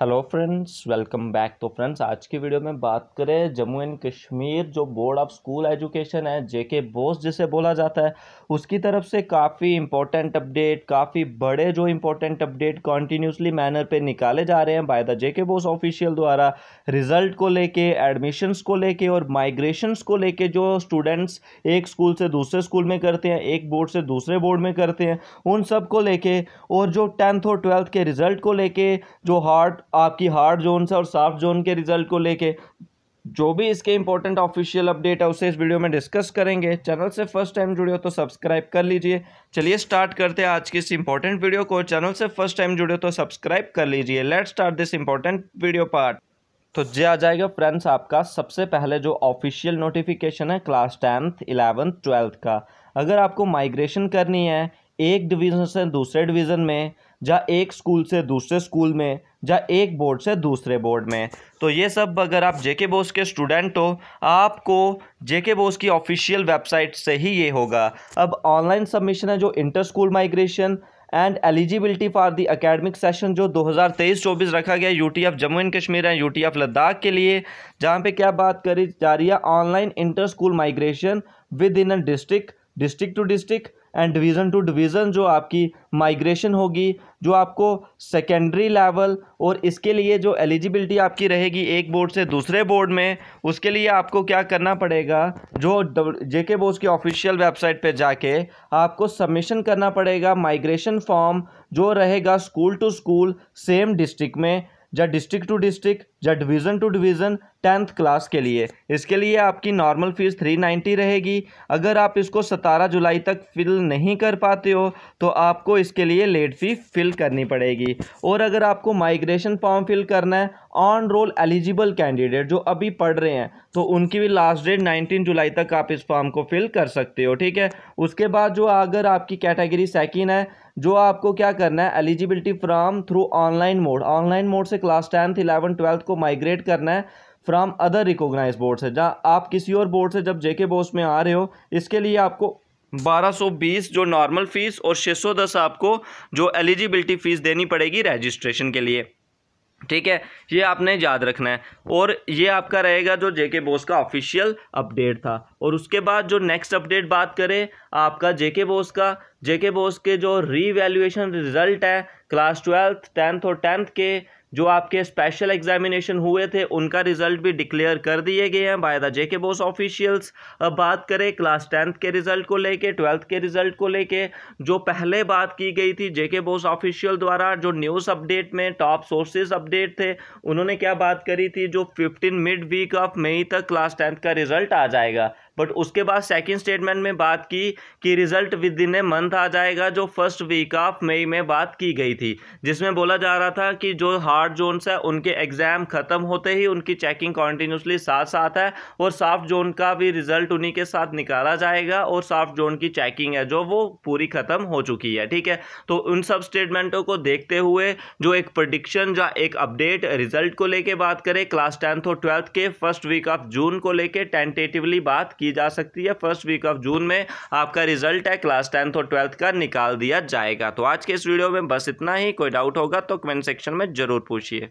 hello friends welcome back तो friends आज की वीडियो में बात करें जम्मू एंड कश्मीर जो बोर्ड ऑफ स्कूल एजुकेशन है जेके बोस जिसे बोला जाता है उसकी तरफ से काफ़ी इंपॉर्टेंट अपडेट काफ़ी बड़े जो इंपॉर्टेंट अपडेट कॉन्टीन्यूसली मैनर पे निकाले जा रहे हैं by the J K BOSE official द्वारा रिजल्ट को लेके एडमिशन्स को लेके और माइग्रेशंस को लेके जो स्टूडेंट्स एक स्कूल से दूसरे स्कूल में करते हैं एक बोर्ड से दूसरे बोर्ड में करते हैं उन सब को लेके और जो टेंथ और ट्वेल्थ के रिजल्ट को लेके जो हार्ट आपकी हार्ड जोन से और सॉफ्ट जोन के रिजल्ट को लेके जो भी इसके इंपॉर्टेंट ऑफिशियल अपडेट है उसे इस वीडियो में डिस्कस करेंगे चैनल से फर्स्ट टाइम जुड़े हो तो सब्सक्राइब कर लीजिए चलिए स्टार्ट करते हैं आज की इस इंपॉर्टेंट वीडियो को चैनल से फर्स्ट टाइम जुड़े हो तो सब्सक्राइब कर लीजिए let start this important video part तो जे आ जाएगा फ्रेंड्स आपका सबसे पहले जो ऑफिशियल नोटिफिकेशन है क्लास टेंथ इलेवेंथ ट्वेल्थ का अगर आपको माइग्रेशन करनी है एक डिवीज़न से दूसरे डिवीज़न में या एक स्कूल से दूसरे स्कूल में या एक बोर्ड से दूसरे बोर्ड में तो ये सब अगर आप जेके बोस के स्टूडेंट हो आपको जेके बोस की ऑफिशियल वेबसाइट से ही ये होगा अब ऑनलाइन सबमिशन है जो inter school migration and eligibility for the academic session जो 2023-24 रखा गया U T of Jammu and Kashmir and of Ladakh के लिए जहाँ पे क्या बात करी जा रही है online inter school migration within a district district to district and division to division जो आपकी माइग्रेशन होगी जो आपको सेकेंडरी लेवल और इसके लिए जो एलिजिबिलिटी आपकी रहेगी एक बोर्ड से दूसरे बोर्ड में उसके लिए आपको क्या करना पड़ेगा जो जे के बोर्ड की ऑफिशियल वेबसाइट पे जाके आपको सबमिशन करना पड़ेगा माइग्रेशन फॉर्म जो रहेगा school to school same district में या डिस्ट्रिक्ट टू डिस्ट्रिक्ट या division to division tenth class के लिए इसके लिए आपकी नॉर्मल फ़ीस थ्री नाइन्टी रहेगी अगर आप इसको सतारह जुलाई तक फिल नहीं कर पाते हो तो आपको इसके लिए लेट फ़ी फिल करनी पड़ेगी और अगर आपको माइग्रेशन फॉर्म फिल करना है ऑन रोल एलिजिबल कैंडिडेट जो अभी पढ़ रहे हैं तो उनकी भी लास्ट डेट नाइनटीन जुलाई तक आप इस फॉर्म को फिल कर सकते हो ठीक है उसके बाद जो अगर आपकी कैटेगरी सेकेंड है जो आपको क्या करना है eligibility from through online mode online mode से क्लास टेंथ इलेवन ट्वेल्थ को माइग्रेट करना है फ्राम अदर रिकोगनाइज बोर्ड से जहाँ आप किसी और बोर्ड से जब जेके बोर्ड में आ रहे हो इसके लिए आपको 1220 जो नॉर्मल फ़ीस और 610 आपको जो एलिजिबिलिटी फ़ीस देनी पड़ेगी रजिस्ट्रेशन के लिए ठीक है ये आपने याद रखना है और ये आपका रहेगा जो जेके बोस का ऑफिशियल अपडेट था और उसके बाद जो नेक्स्ट अपडेट बात करें आपका जेके बोस का जेके बोस के जो रीवैल्यूएशन रिजल्ट है क्लास ट्वेल्थ टेंथ और टेंथ के जो आपके स्पेशल एग्जामिनेशन हुए थे उनका रिजल्ट भी डिक्लेयर कर दिए गए हैं by the J K BOSE officials अब बात करें क्लास टेंथ के रिजल्ट को लेके ट्वेल्थ के रिजल्ट को लेके जो पहले बात की गई थी जेके बोस ऑफिशियल द्वारा जो न्यूज़ अपडेट में टॉप सोर्सेज अपडेट थे उन्होंने क्या बात करी थी जो fifteen mid week of May तक क्लास टेंथ का रिजल्ट आ जाएगा बट उसके बाद सेकंड स्टेटमेंट में बात की कि result within a month आ जाएगा जो फर्स्ट वीक ऑफ मई में बात की गई थी जिसमें बोला जा रहा था कि जो हार्ड जोन्स है उनके एग्ज़ाम ख़त्म होते ही उनकी चेकिंग कॉन्टीन्यूसली साथ साथ है और सॉफ्ट जोन का भी रिजल्ट उन्हीं के साथ निकाला जाएगा और सॉफ्ट जोन की चेकिंग है जो वो पूरी ख़त्म हो चुकी है ठीक है तो उन सब स्टेटमेंटों को देखते हुए जो एक प्रडिक्शन या एक अपडेट रिजल्ट को लेकर बात करें क्लास टेंथ और ट्वेल्थ के फर्स्ट वीक ऑफ जून को लेकर टेंटेटिवली बात की की जा सकती है फर्स्ट वीक ऑफ जून में आपका रिजल्ट है क्लास टेंथ और ट्वेल्थ का निकाल दिया जाएगा तो आज के इस वीडियो में बस इतना ही कोई डाउट होगा तो कमेंट सेक्शन में ज़रूर पूछिए